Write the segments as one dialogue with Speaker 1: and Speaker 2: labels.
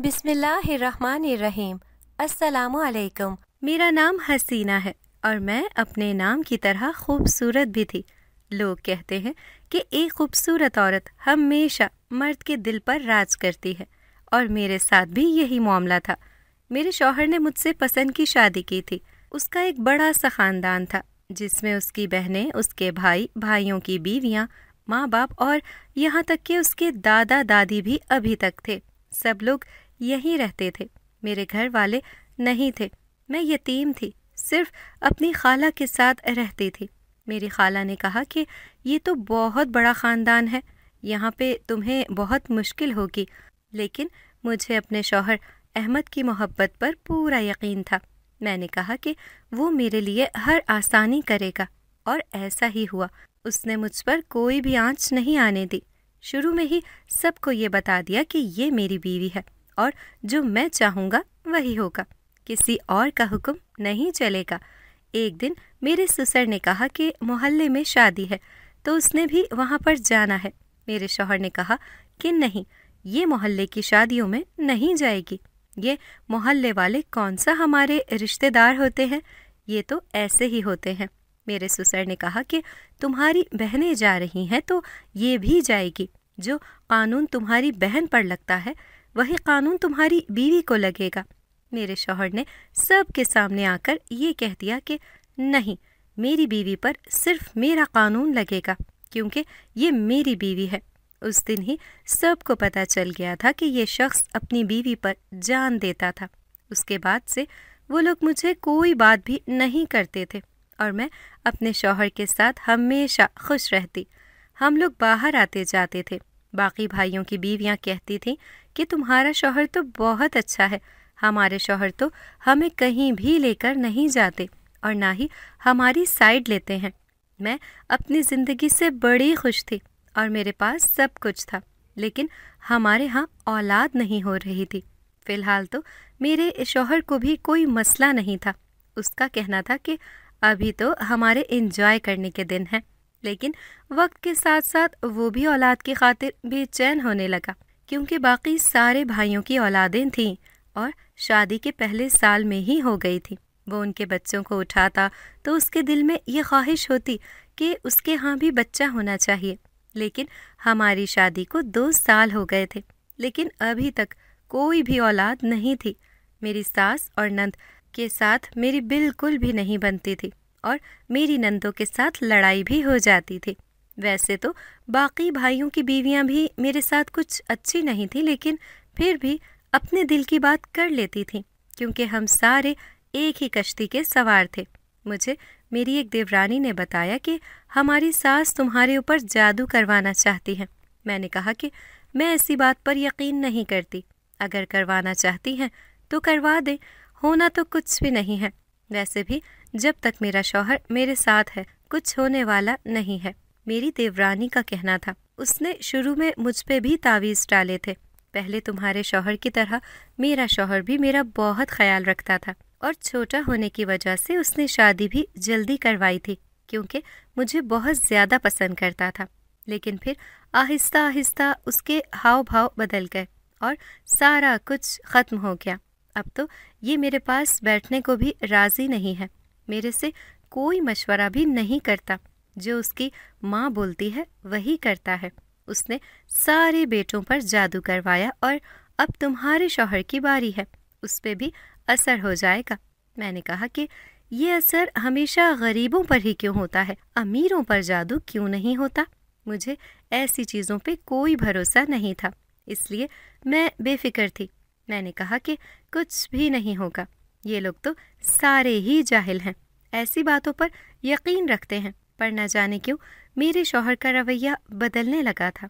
Speaker 1: बिसमीम असलकम मेरा नाम हसीना है और मैं अपने नाम की तरह खूबसूरत भी थी लोग कहते हैं कि एक खूबसूरत औरत हमेशा मर्द के दिल पर राज करती है और मेरे साथ भी यही मामला था मेरे शौहर ने मुझसे पसंद की शादी की थी उसका एक बड़ा सा ख़ानदान था जिसमें उसकी बहनें उसके भाई भाइयों की बीवियाँ माँ बाप और यहाँ तक कि उसके दादा दादी भी अभी तक थे सब लोग यहीं रहते थे मेरे घर वाले नहीं थे मैं यतीम थी सिर्फ अपनी खाला के साथ रहती थी मेरी खाला ने कहा कि ये तो बहुत बड़ा ख़ानदान है यहाँ पे तुम्हें बहुत मुश्किल होगी लेकिन मुझे अपने शौहर अहमद की मोहब्बत पर पूरा यकीन था मैंने कहा कि वो मेरे लिए हर आसानी करेगा और ऐसा ही हुआ उसने मुझ पर कोई भी आंच नहीं आने दी शुरू में ही सबको ये बता दिया कि ये मेरी बीवी है और जो मैं चाहूँगा वही होगा किसी और का हुक्म नहीं चलेगा एक दिन मेरे ससुर ने कहा कि मोहल्ले में शादी है तो उसने भी वहाँ पर जाना है मेरे शोहर ने कहा कि नहीं ये मोहल्ले की शादियों में नहीं जाएगी ये मोहल्ले वाले कौन सा हमारे रिश्तेदार होते हैं ये तो ऐसे ही होते हैं मेरे ससुर ने कहा कि तुम्हारी बहनें जा रही हैं तो ये भी जाएगी जो कानून तुम्हारी बहन पर लगता है वही कानून तुम्हारी बीवी को लगेगा मेरे शौहर ने सब के सामने आकर ये कह दिया कि नहीं मेरी बीवी पर सिर्फ मेरा कानून लगेगा क्योंकि ये मेरी बीवी है उस दिन ही सबको पता चल गया था कि ये शख्स अपनी बीवी पर जान देता था उसके बाद से वो लोग मुझे कोई बात भी नहीं करते थे और मैं अपने शौहर के साथ हमेशा खुश रहती हम लोग बाहर आते जाते थे बाकी भाइयों की बीवियाँ कहती थीं कि तुम्हारा शौहर तो बहुत अच्छा है हमारे शौहर तो हमें कहीं भी लेकर नहीं जाते और ना ही हमारी साइड लेते हैं मैं अपनी ज़िंदगी से बड़ी खुश थी और मेरे पास सब कुछ था लेकिन हमारे यहाँ औलाद नहीं हो रही थी फ़िलहाल तो मेरे शौहर को भी कोई मसला नहीं था उसका कहना था कि अभी तो हमारे इन्जॉय करने के दिन हैं लेकिन वक्त के साथ साथ वो भी औलाद की खातिर बेचैन होने लगा क्योंकि बाकी सारे भाइयों की औलादें थीं और शादी के पहले साल में ही हो गई थी वो उनके बच्चों को उठाता तो उसके दिल में ये ख्वाहिश होती कि उसके यहाँ भी बच्चा होना चाहिए लेकिन हमारी शादी को दो साल हो गए थे लेकिन अभी तक कोई भी औलाद नहीं थी मेरी सास और नंद के साथ मेरी बिल्कुल भी नहीं बनती थी और मेरी नंदों के साथ लड़ाई भी हो जाती थी वैसे तो बाकी भाइयों की बीवियां भी मेरे साथ कुछ अच्छी नहीं थी लेकिन फिर भी अपने दिल की बात कर लेती थी क्योंकि हम सारे एक ही कश्ती के सवार थे मुझे मेरी एक देवरानी ने बताया कि हमारी सास तुम्हारे ऊपर जादू करवाना चाहती है मैंने कहा कि मैं ऐसी बात पर यकीन नहीं करती अगर करवाना चाहती हैं तो करवा दें होना तो कुछ भी नहीं है वैसे भी जब तक मेरा शौहर मेरे साथ है कुछ होने वाला नहीं है मेरी देवरानी का कहना था उसने शुरू में मुझ पे भी तावीज़ डाले थे पहले तुम्हारे शौहर की तरह मेरा शौहर भी मेरा बहुत ख्याल रखता था और छोटा होने की वजह से उसने शादी भी जल्दी करवाई थी क्योंकि मुझे बहुत ज़्यादा पसंद करता था लेकिन फिर आहिस्ता आहिस्ता उसके हाव भाव बदल गए और सारा कुछ ख़त्म हो गया अब तो ये मेरे पास बैठने को भी राज़ी नहीं है मेरे से कोई मशवरा भी नहीं करता जो उसकी माँ बोलती है वही करता है उसने सारे बेटों पर जादू करवाया और अब तुम्हारे शौहर की बारी है उस पर भी असर हो जाएगा मैंने कहा कि ये असर हमेशा गरीबों पर ही क्यों होता है अमीरों पर जादू क्यों नहीं होता मुझे ऐसी चीज़ों पे कोई भरोसा नहीं था इसलिए मैं बेफिक्र थी मैंने कहा कि कुछ भी नहीं होगा ये लोग तो सारे ही जाहिल हैं ऐसी बातों पर यकीन रखते हैं पर न जाने क्यों मेरे शौहर का रवैया बदलने लगा था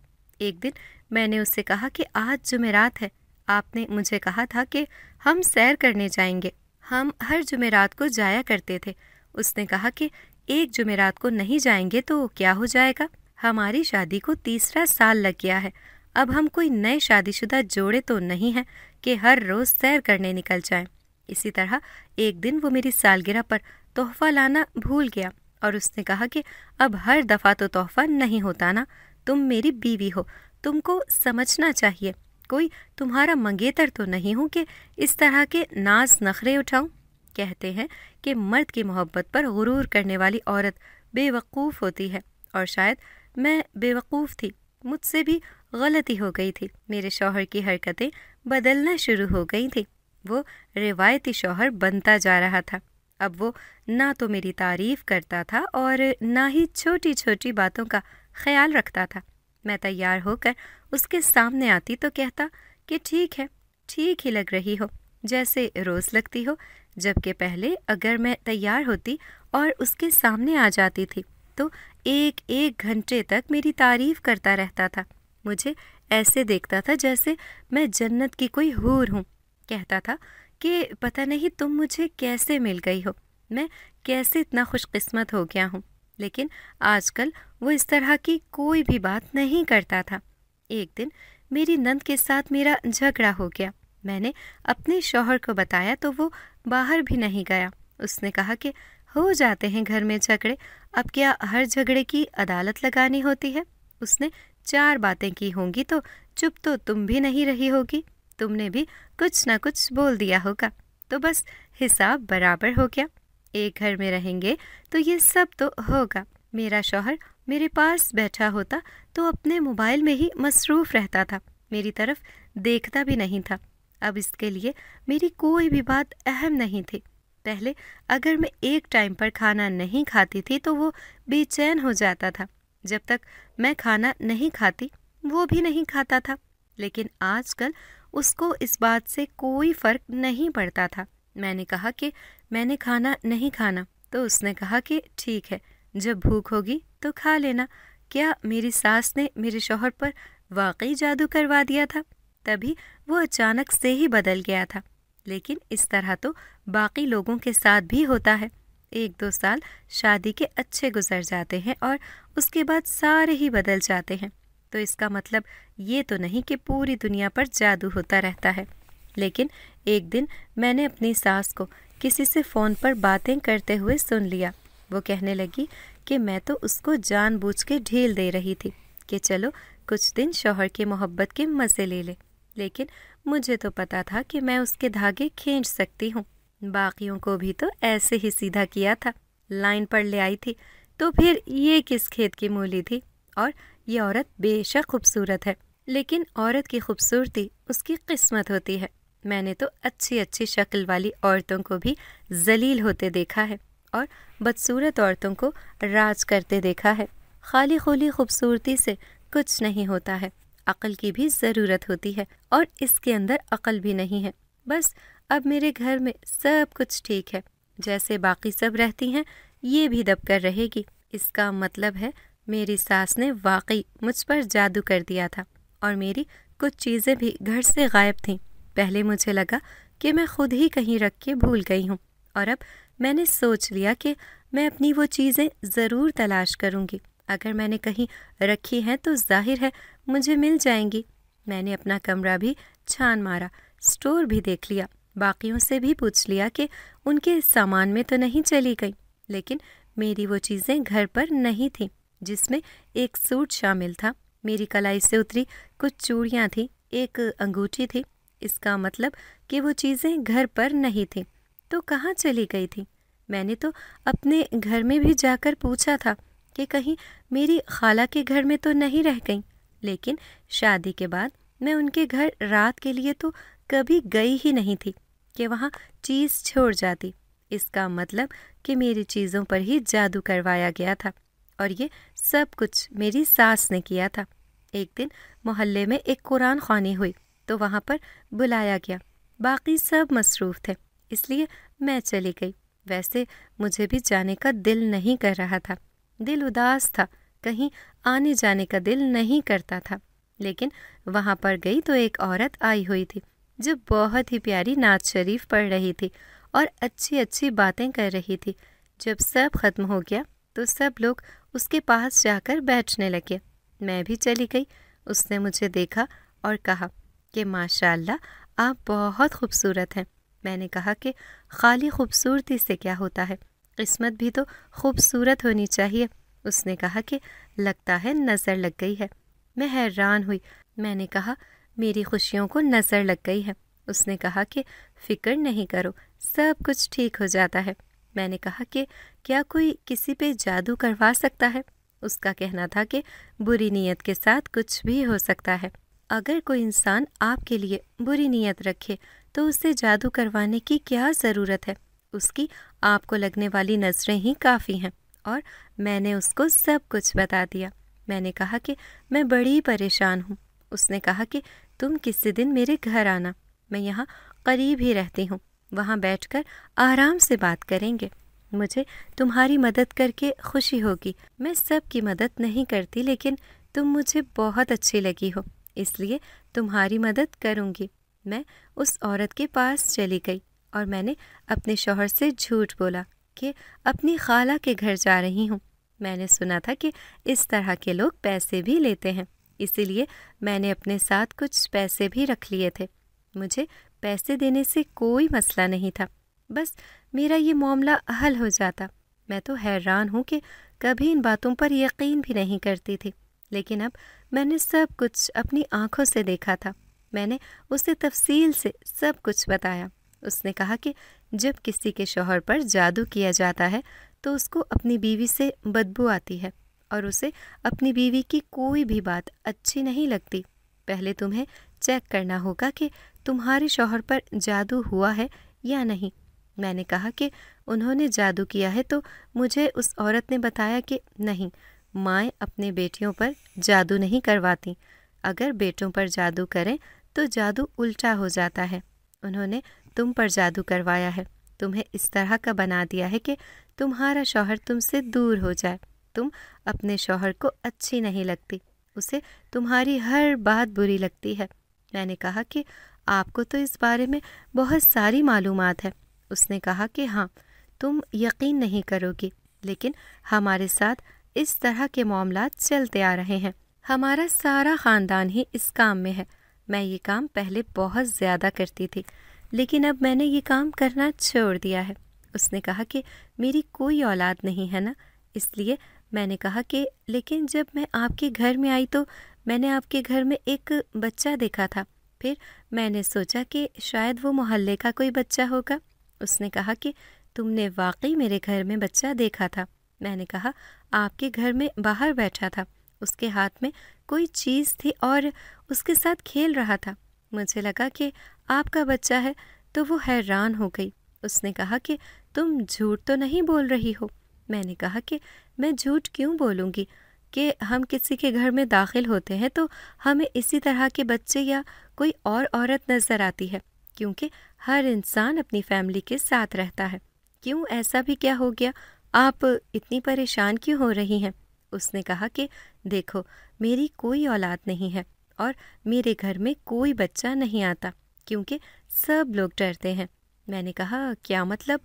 Speaker 1: एक दिन मैंने उससे कहा कि आज जुमेरात है आपने मुझे कहा था कि हम सैर करने जाएंगे हम हर जुमेरात को जाया करते थे उसने कहा कि एक जुमेरात को नहीं जाएंगे तो क्या हो जाएगा हमारी शादी को तीसरा साल लग गया है अब हम कोई नए शादीशुदा जोड़े तो नहीं हैं कि हर रोज़ सैर करने निकल जाएं। इसी तरह एक दिन वो मेरी सालगिरह पर तोहफा लाना भूल गया और उसने कहा कि अब हर दफ़ा तो तोहफा नहीं होता ना तुम मेरी बीवी हो तुमको समझना चाहिए कोई तुम्हारा मंगेतर तो नहीं हूँ कि इस तरह के नाज नखरे उठाऊँ कहते हैं कि मर्द की मोहब्बत पर गुरूर करने वाली औरत बेवकूफ़ होती है और शायद मैं बेवकूफ़ थी मुझसे भी गलती हो गई थी मेरे शौहर की हरकतें बदलना शुरू हो गई थी वो रिवायती शौहर बनता जा रहा था अब वो ना तो मेरी तारीफ करता था और ना ही छोटी छोटी बातों का ख्याल रखता था मैं तैयार होकर उसके सामने आती तो कहता कि ठीक है ठीक ही लग रही हो जैसे रोज़ लगती हो जबकि पहले अगर मैं तैयार होती और उसके सामने आ जाती थी तो एक एक घंटे तक मेरी तारीफ़ करता रहता था मुझे ऐसे देखता था जैसे मैं जन्नत की कोई हूर हूँ कहता था कि पता नहीं तुम मुझे कैसे मिल गई हो मैं कैसे इतना खुशकिस्मत हो गया हूँ लेकिन आजकल वो इस तरह की कोई भी बात नहीं करता था एक दिन मेरी नंद के साथ मेरा झगड़ा हो गया मैंने अपने शौहर को बताया तो वो बाहर भी नहीं गया उसने कहा कि हो जाते हैं घर में झगड़े अब क्या हर झगड़े की अदालत लगानी होती है उसने चार बातें की होंगी तो चुप तो तुम भी नहीं रही होगी तुमने भी कुछ ना कुछ बोल दिया होगा तो बस हिसाब बराबर हो गया एक घर में रहेंगे तो ये सब तो होगा मेरा शौहर मेरे पास बैठा होता तो अपने मोबाइल में ही मसरूफ़ रहता था मेरी तरफ देखता भी नहीं था अब इसके लिए मेरी कोई भी बात अहम नहीं थी पहले अगर मैं एक टाइम पर खाना नहीं खाती थी तो वो बेचैन हो जाता था जब तक मैं खाना नहीं खाती वो भी नहीं खाता था लेकिन आजकल उसको इस बात से कोई फ़र्क नहीं पड़ता था मैंने कहा कि मैंने खाना नहीं खाना तो उसने कहा कि ठीक है जब भूख होगी तो खा लेना क्या मेरी सास ने मेरे शोहर पर वाकई जादू करवा दिया था तभी वो अचानक से ही बदल गया था लेकिन इस तरह तो बाकी लोगों के साथ भी होता है एक दो साल शादी के अच्छे गुजर जाते हैं और उसके बाद सारे ही बदल जाते हैं तो इसका मतलब ये तो नहीं कि पूरी दुनिया पर जादू होता रहता है लेकिन एक दिन मैंने अपनी सास को किसी से फ़ोन पर बातें करते हुए सुन लिया वो कहने लगी कि मैं तो उसको जानबूझ के ढील दे रही थी कि चलो कुछ दिन शोहर की मोहब्बत के मज़े ले ले लेकिन मुझे तो पता था कि मैं उसके धागे खींच सकती हूँ बाकियों को भी तो ऐसे ही सीधा किया था लाइन पर ले आई थी तो फिर ये किस खेत की मूली थी और ये औरत बेशक खूबसूरत है लेकिन औरत की खूबसूरती उसकी किस्मत होती है मैंने तो अच्छी अच्छी शक्ल वाली औरतों को भी जलील होते देखा है और बदसूरत औरतों को राज करते देखा है खाली खोली खूबसूरती से कुछ नहीं होता है अकल की भी ज़रूरत होती है और इसके अंदर अकल भी नहीं है बस अब मेरे घर में सब कुछ ठीक है जैसे बाकी सब रहती हैं ये भी दबकर रहेगी इसका मतलब है मेरी सास ने वाकई मुझ पर जादू कर दिया था और मेरी कुछ चीज़ें भी घर से गायब थीं पहले मुझे लगा कि मैं खुद ही कहीं रख के भूल गई हूँ और अब मैंने सोच लिया कि मैं अपनी वो चीज़ें ज़रूर तलाश करूँगी अगर मैंने कहीं रखी हैं तो जाहिर है मुझे मिल जाएंगी मैंने अपना कमरा भी छान मारा स्टोर भी देख लिया बाकियों से भी पूछ लिया कि उनके सामान में तो नहीं चली गई लेकिन मेरी वो चीज़ें घर पर नहीं थीं जिसमें एक सूट शामिल था मेरी कलाई से उतरी कुछ चूड़ियाँ थीं एक अंगूठी थी इसका मतलब कि वो चीज़ें घर पर नहीं थीं तो कहाँ चली गई थी मैंने तो अपने घर में भी जाकर पूछा था कि कहीं मेरी खाला के घर में तो नहीं रह गई लेकिन शादी के बाद मैं उनके घर रात के लिए तो कभी गई ही नहीं थी कि वहाँ चीज़ छोड़ जाती इसका मतलब कि मेरी चीज़ों पर ही जादू करवाया गया था और ये सब कुछ मेरी सास ने किया था एक दिन मोहल्ले में एक कुरान खानी हुई तो वहाँ पर बुलाया गया बाकी सब मसरूफ़ थे इसलिए मैं चली गई वैसे मुझे भी जाने का दिल नहीं कर रहा था दिल उदास था कहीं आने जाने का दिल नहीं करता था लेकिन वहाँ पर गई तो एक औरत आई हुई थी जो बहुत ही प्यारी नात शरीफ पढ़ रही थी और अच्छी अच्छी बातें कर रही थी जब सब ख़त्म हो गया तो सब लोग उसके पास जाकर बैठने लगे मैं भी चली गई उसने मुझे देखा और कहा कि माशाल्लाह आप बहुत खूबसूरत हैं मैंने कहा कि खाली खूबसूरती से क्या होता है किस्मत भी तो खूबसूरत होनी चाहिए उसने कहा कि लगता है नज़र लग गई है मैं हैरान हुई मैंने कहा मेरी खुशियों को नज़र लग गई है उसने कहा कि फ़िक्र नहीं करो सब कुछ ठीक हो जाता है मैंने कहा कि क्या कोई किसी पे जादू करवा सकता है उसका कहना था कि बुरी नीयत के साथ कुछ भी हो सकता है अगर कोई इंसान आपके लिए बुरी नीयत रखे तो उससे जादू करवाने की क्या ज़रूरत है उसकी आपको लगने वाली नज़रें ही काफ़ी हैं और मैंने उसको सब कुछ बता दिया मैंने कहा कि मैं बड़ी परेशान हूँ उसने कहा कि तुम किसी दिन मेरे घर आना मैं यहाँ करीब ही रहती हूँ वहाँ बैठकर आराम से बात करेंगे मुझे तुम्हारी मदद करके खुशी होगी मैं सब की मदद नहीं करती लेकिन तुम मुझे बहुत अच्छी लगी हो इसलिए तुम्हारी मदद करूँगी मैं उस औरत के पास चली गई और मैंने अपने शोहर से झूठ बोला कि अपनी खाला के घर जा रही हूँ मैंने सुना था कि इस तरह के लोग पैसे भी लेते हैं इसीलिए मैंने अपने साथ कुछ पैसे भी रख लिए थे मुझे पैसे देने से कोई मसला नहीं था बस मेरा ये मामला हल हो जाता मैं तो हैरान हूँ कि कभी इन बातों पर यकीन भी नहीं करती थी लेकिन अब मैंने सब कुछ अपनी आंखों से देखा था मैंने उसे तफसील से सब कुछ बताया उसने कहा कि जब किसी के शोहर पर जादू किया जाता है तो उसको अपनी बीवी से बदबू आती है और उसे अपनी बीवी की कोई भी बात अच्छी नहीं लगती पहले तुम्हें चेक करना होगा कि तुम्हारे शौहर पर जादू हुआ है या नहीं मैंने कहा कि उन्होंने जादू किया है तो मुझे उस औरत ने बताया कि नहीं माएँ अपने बेटियों पर जादू नहीं करवाती अगर बेटों पर जादू करें तो जादू उल्टा हो जाता है उन्होंने तुम पर जादू करवाया है तुम्हें इस तरह का बना दिया है कि तुम्हारा शौहर तुमसे दूर हो जाए तुम अपने शौहर को अच्छी नहीं लगती उसे तुम्हारी हर बात बुरी लगती है मैंने कहा कि आपको तो इस बारे में बहुत सारी मालूम है उसने कहा कि हाँ तुम यकीन नहीं करोगी लेकिन हमारे साथ इस तरह के मामला चलते आ रहे हैं हमारा सारा ख़ानदान ही इस काम में है मैं ये काम पहले बहुत ज़्यादा करती थी लेकिन अब मैंने ये काम करना छोड़ दिया है उसने कहा कि मेरी कोई औलाद नहीं है ना इसलिए मैंने कहा कि लेकिन जब मैं आपके घर में आई तो मैंने आपके घर में एक बच्चा देखा था फिर मैंने सोचा कि शायद वो मोहल्ले का कोई बच्चा होगा उसने कहा कि तुमने वाकई मेरे घर में बच्चा देखा था मैंने कहा आपके घर में बाहर बैठा था उसके हाथ में कोई चीज़ थी और उसके साथ खेल रहा था मुझे लगा कि आपका बच्चा है तो वो हैरान हो गई उसने कहा कि तुम झूठ तो नहीं बोल रही हो मैंने कहा कि मैं झूठ क्यों बोलूँगी कि हम किसी के घर में दाखिल होते हैं तो हमें इसी तरह के बच्चे या कोई और औरत नज़र आती है क्योंकि हर इंसान अपनी फैमिली के साथ रहता है क्यों ऐसा भी क्या हो गया आप इतनी परेशान क्यों हो रही हैं उसने कहा कि देखो मेरी कोई औलाद नहीं है और मेरे घर में कोई बच्चा नहीं आता क्योंकि सब लोग डरते हैं मैंने कहा क्या मतलब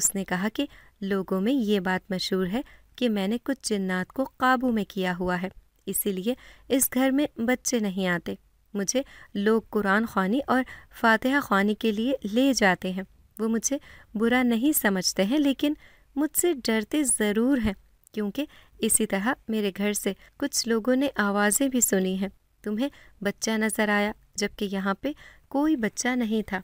Speaker 1: उसने कहा कि लोगों में ये बात मशहूर है कि मैंने कुछ जिन्नात को काबू में किया हुआ है इसीलिए इस घर में बच्चे नहीं आते मुझे लोग कुरान खानी और फातिहा खानी के लिए ले जाते हैं वो मुझे बुरा नहीं समझते हैं लेकिन मुझसे डरते ज़रूर हैं क्योंकि इसी तरह मेरे घर से कुछ लोगों ने आवाज़ें भी सुनी हैं तुम्हें बच्चा नज़र आया जबकि यहाँ पे कोई बच्चा नहीं था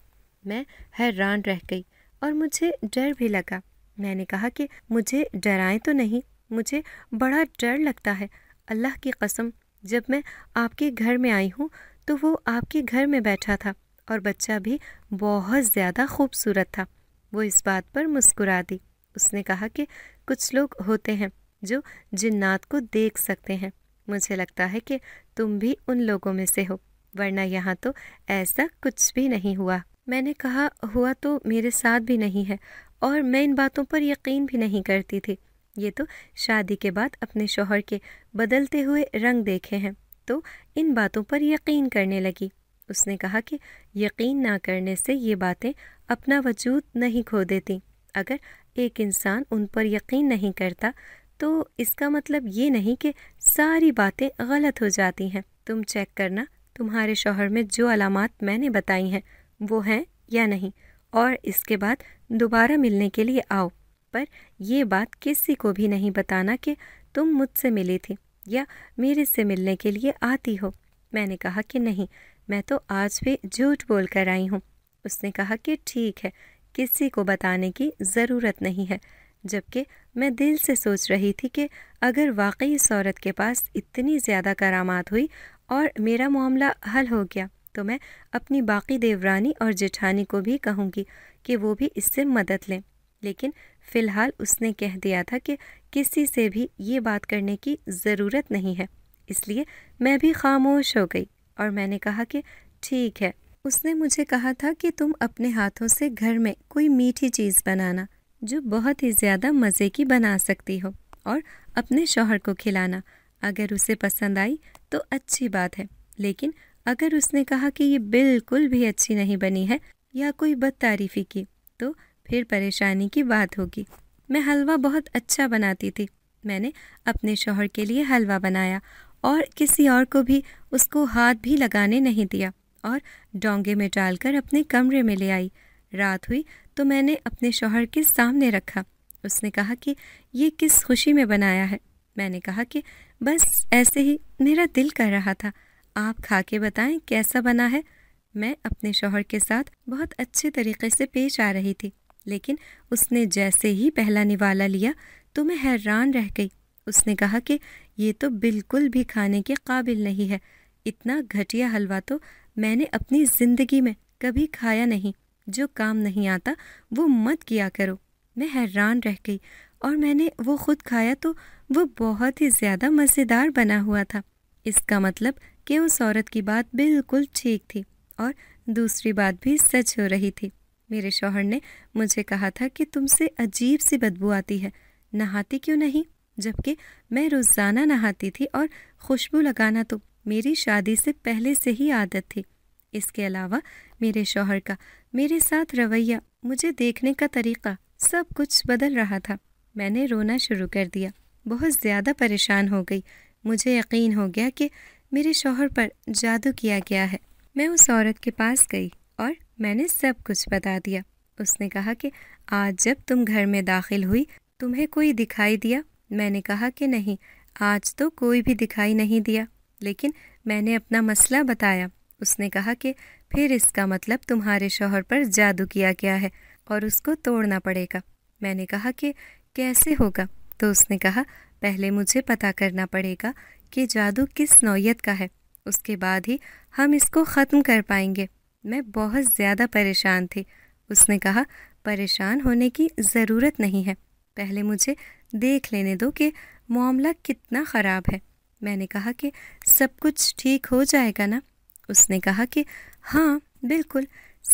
Speaker 1: मैं हैरान रह गई और मुझे डर भी लगा मैंने कहा कि मुझे डराएं तो नहीं मुझे बड़ा डर लगता है अल्लाह की कसम जब मैं आपके घर में आई हूँ तो वो आपके घर में बैठा था और बच्चा भी बहुत ज़्यादा खूबसूरत था वो इस बात पर मुस्कुरा दी उसने कहा कि कुछ लोग होते हैं जो जिन्नात को देख सकते हैं मुझे लगता है कि तुम भी उन लोगों में से हो वरना यहाँ तो ऐसा कुछ भी नहीं हुआ मैंने कहा हुआ तो मेरे साथ भी नहीं है और मैं इन बातों पर यकीन भी नहीं करती थी ये तो शादी के बाद अपने शोहर के बदलते हुए रंग देखे हैं तो इन बातों पर यकीन करने लगी उसने कहा कि यकीन ना करने से ये बातें अपना वजूद नहीं खो देती अगर एक इंसान उन पर यकीन नहीं करता तो इसका मतलब ये नहीं कि सारी बातें गलत हो जाती हैं तुम चेक करना तुम्हारे शोहर में जो अलामत मैंने बताई हैं वो हैं या नहीं और इसके बाद दोबारा मिलने के लिए आओ पर यह बात किसी को भी नहीं बताना कि तुम मुझसे मिली थी या मेरे से मिलने के लिए आती हो मैंने कहा कि नहीं मैं तो आज भी झूठ बोल कर आई हूँ उसने कहा कि ठीक है किसी को बताने की ज़रूरत नहीं है जबकि मैं दिल से सोच रही थी कि अगर वाकई इस औरत के पास इतनी ज़्यादा करामात हुई और मेरा मामला हल हो गया तो मैं अपनी बाकी देवरानी और जेठानी को भी कहूँगी कि वो भी इससे मदद लें लेकिन फ़िलहाल उसने कह दिया था कि किसी से भी ये बात करने की ज़रूरत नहीं है इसलिए मैं भी खामोश हो गई और मैंने कहा कि ठीक है उसने मुझे कहा था कि तुम अपने हाथों से घर में कोई मीठी चीज़ बनाना जो बहुत ही ज़्यादा मज़े की बना सकती हो और अपने शोहर को खिलाना अगर उसे पसंद आई तो अच्छी बात है लेकिन अगर उसने कहा कि ये बिल्कुल भी अच्छी नहीं बनी है या कोई बदतारीफ़ी की तो फिर परेशानी की बात होगी मैं हलवा बहुत अच्छा बनाती थी मैंने अपने शोहर के लिए हलवा बनाया और किसी और को भी उसको हाथ भी लगाने नहीं दिया और डोंगे में डालकर अपने कमरे में ले आई रात हुई तो मैंने अपने शोहर के सामने रखा उसने कहा कि ये किस खुशी में बनाया है मैंने कहा कि बस ऐसे ही मेरा दिल कर रहा था आप खा के बताएं कैसा बना है मैं अपने शोहर के साथ बहुत अच्छे तरीके से पेश आ रही थी लेकिन उसने जैसे ही पहला निवाला लिया तो मैं हैरान रह गई उसने कहा कि ये तो बिल्कुल भी खाने के काबिल नहीं है इतना घटिया हलवा तो मैंने अपनी ज़िंदगी में कभी खाया नहीं जो काम नहीं आता वो मत किया करो मैं हैरान रह गई और मैंने वो खुद खाया तो वो बहुत ही ज़्यादा मज़ेदार बना हुआ था इसका मतलब कि उस औरत की बात बिल्कुल ठीक थी और दूसरी बात भी सच हो रही थी मेरे शौहर ने मुझे कहा था कि तुमसे अजीब सी बदबू आती है नहाती क्यों नहीं जबकि मैं रोज़ाना नहाती थी और खुशबू लगाना तो मेरी शादी से पहले से ही आदत थी इसके अलावा मेरे शौहर का मेरे साथ रवैया मुझे देखने का तरीका सब कुछ बदल रहा था मैंने रोना शुरू कर दिया बहुत ज़्यादा परेशान हो गई मुझे यकीन हो गया कि मेरे शोहर पर जादू किया गया है मैं उस औरत के पास गई और मैंने सब कुछ बता दिया उसने कहा कि आज जब तुम घर में दाखिल हुई तुम्हें कोई दिखाई दिया मैंने कहा कि नहीं आज तो कोई भी दिखाई नहीं दिया लेकिन मैंने अपना मसला बताया उसने कहा कि फिर इसका मतलब तुम्हारे शोहर पर जादू किया गया है और उसको तोड़ना पड़ेगा मैंने कहा कि कैसे होगा तो उसने कहा पहले मुझे पता करना पड़ेगा कि जादू किस नौीयत का है उसके बाद ही हम इसको ख़त्म कर पाएंगे मैं बहुत ज़्यादा परेशान थी उसने कहा परेशान होने की ज़रूरत नहीं है पहले मुझे देख लेने दो कि मामला कितना ख़राब है मैंने कहा कि सब कुछ ठीक हो जाएगा ना उसने कहा कि हाँ बिल्कुल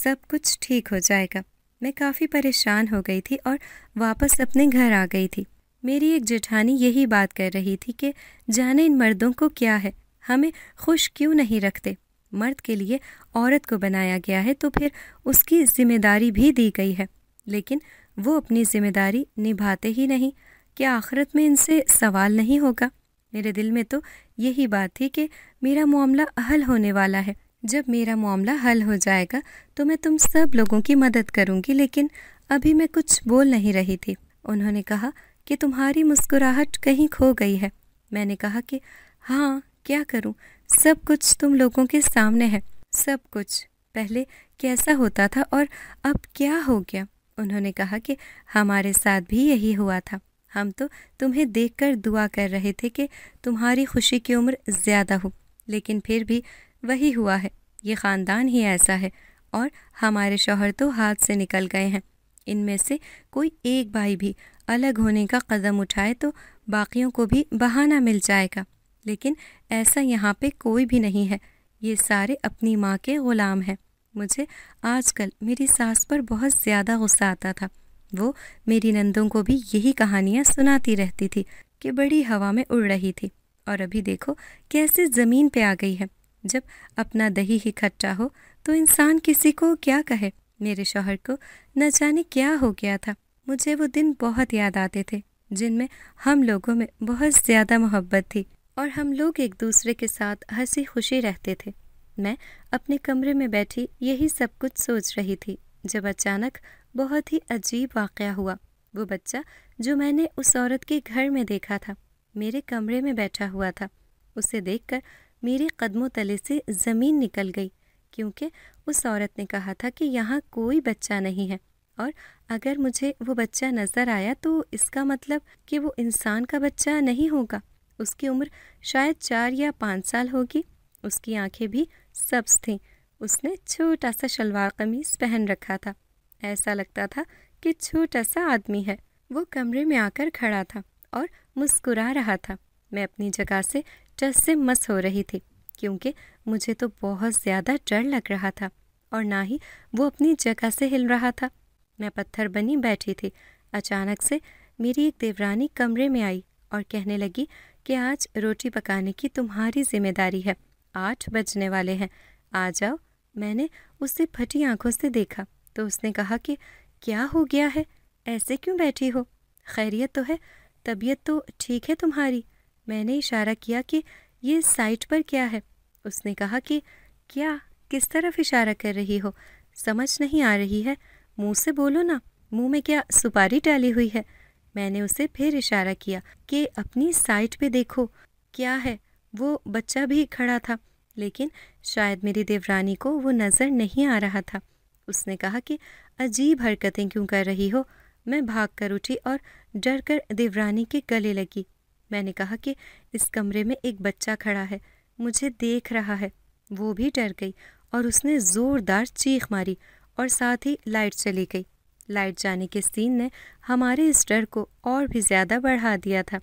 Speaker 1: सब कुछ ठीक हो जाएगा मैं काफ़ी परेशान हो गई थी और वापस अपने घर आ गई थी मेरी एक जेठानी यही बात कर रही थी कि जाने इन मर्दों को क्या है हमें खुश क्यों नहीं रखते मर्द के लिए औरत को बनाया गया है तो फिर उसकी जिम्मेदारी भी दी गई है लेकिन वो अपनी जिम्मेदारी निभाते ही नहीं क्या आखिरत में इनसे सवाल नहीं होगा मेरे दिल में तो यही बात थी कि मेरा मामला हल होने वाला है जब मेरा मामला हल हो जाएगा तो मैं तुम सब लोगों की मदद करूंगी लेकिन अभी मैं कुछ बोल नहीं रही थी उन्होंने कहा कि तुम्हारी मुस्कुराहट कहीं खो गई है मैंने कहा कि हाँ क्या करूँ सब कुछ तुम लोगों के सामने है सब कुछ पहले कैसा होता था और अब क्या हो गया उन्होंने कहा कि हमारे साथ भी यही हुआ था हम तो तुम्हें देखकर दुआ कर रहे थे कि तुम्हारी खुशी की उम्र ज़्यादा हो लेकिन फिर भी वही हुआ है ये ख़ानदान ही ऐसा है और हमारे शोहर तो हाथ से निकल गए हैं इनमें से कोई एक भाई भी अलग होने का कदम उठाए तो बाकियों को भी बहाना मिल जाएगा लेकिन ऐसा यहाँ पे कोई भी नहीं है ये सारे अपनी माँ के ग़ुलाम हैं मुझे आजकल मेरी सास पर बहुत ज़्यादा गुस्सा आता था वो मेरी नंदों को भी यही कहानियाँ सुनाती रहती थी कि बड़ी हवा में उड़ रही थी और अभी देखो कैसे ज़मीन पे आ गई है जब अपना दही ही खट्टा हो तो इंसान किसी को क्या कहे मेरे शोहर को न जाने क्या हो गया था मुझे वो दिन बहुत याद आते थे जिनमें हम लोगों में बहुत ज़्यादा मोहब्बत थी और हम लोग एक दूसरे के साथ हंसी खुशी रहते थे मैं अपने कमरे में बैठी यही सब कुछ सोच रही थी जब अचानक बहुत ही अजीब वाक़ हुआ वो बच्चा जो मैंने उस औरत के घर में देखा था मेरे कमरे में बैठा हुआ था उसे देखकर मेरे कदमों तले से ज़मीन निकल गई क्योंकि उस औरत ने कहा था कि यहाँ कोई बच्चा नहीं है और अगर मुझे वो बच्चा नज़र आया तो इसका मतलब कि वो इंसान का बच्चा नहीं होगा उसकी उम्र शायद चार या पाँच साल होगी उसकी आंखें भी सब्ज थीं उसने छोटा सा शलवार कमीज़ पहन रखा था ऐसा लगता था कि छोटा सा आदमी है वो कमरे में आकर खड़ा था और मुस्कुरा रहा था मैं अपनी जगह से टस से मस हो रही थी क्योंकि मुझे तो बहुत ज़्यादा डर लग रहा था और ना ही वो अपनी जगह से हिल रहा था मैं पत्थर बनी बैठी थी अचानक से मेरी एक देवरानी कमरे में आई और कहने लगी कि आज रोटी पकाने की तुम्हारी जिम्मेदारी है आठ बजने वाले हैं आ जाओ मैंने उससे फटी आंखों से देखा तो उसने कहा कि क्या हो गया है ऐसे क्यों बैठी हो खैरियत तो है तबीयत तो ठीक है तुम्हारी मैंने इशारा किया कि ये साइट पर क्या है उसने कहा कि क्या किस तरफ इशारा कर रही हो समझ नहीं आ रही है मुंह से बोलो ना मुंह में क्या सुपारी डाली हुई है मैंने उसे फिर इशारा किया कि अपनी साइट पे देखो क्या है वो बच्चा भी खड़ा था लेकिन शायद मेरी देवरानी को वो नज़र नहीं आ रहा था उसने कहा कि अजीब हरकतें क्यों कर रही हो मैं भाग कर उठी और डर कर देवरानी के गले लगी मैंने कहा कि इस कमरे में एक बच्चा खड़ा है मुझे देख रहा है वो भी डर गई और उसने ज़ोरदार चीख मारी और साथ ही लाइट चली गई लाइट जाने के सीन ने हमारे इस डर को और भी ज़्यादा बढ़ा दिया था